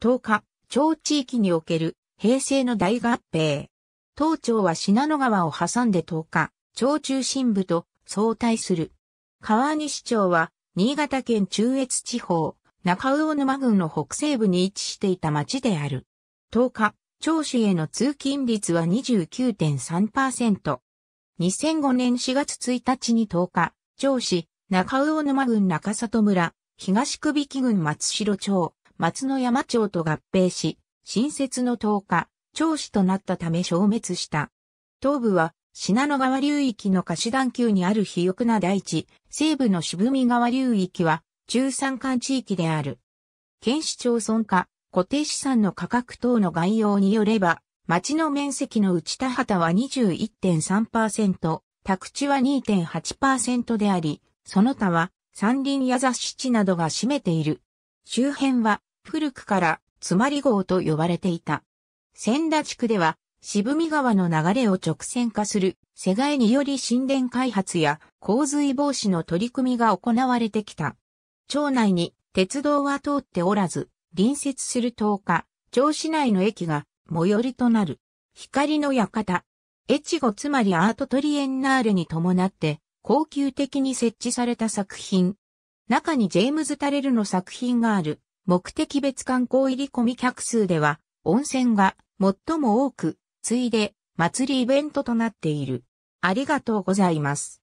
10日、町地域における平成の大合併。当町は信濃川を挟んで10日、町中心部と相対する。川西町は新潟県中越地方、中魚沼郡の北西部に位置していた町である。10日、町市への通勤率は29.3%。2005年4月1日に10日、町市、中魚沼郡中里村、東首木郡松代町、松野山町と合併し、新設の10日、町市となったため消滅した。東部は、信濃川流域の貸し段級にある肥沃な大地、西部の渋見川流域は、中山間地域である。県市町村化、固定資産の価格等の概要によれば、町の面積の内田畑は21.3%、宅地は2.8%であり、その他は山林や雑誌地などが占めている。周辺は古くから、つまり号と呼ばれていた。千田地区では、渋見川の流れを直線化する、世界により神殿開発や洪水防止の取り組みが行われてきた。町内に鉄道は通っておらず、隣接する10日、町市内の駅が最寄りとなる。光の館。越後つまりアートトリエンナーレに伴って、恒久的に設置された作品。中にジェームズ・タレルの作品がある。目的別観光入り込み客数では、温泉が最も多く、次いで祭りイベントとなっている。ありがとうございます。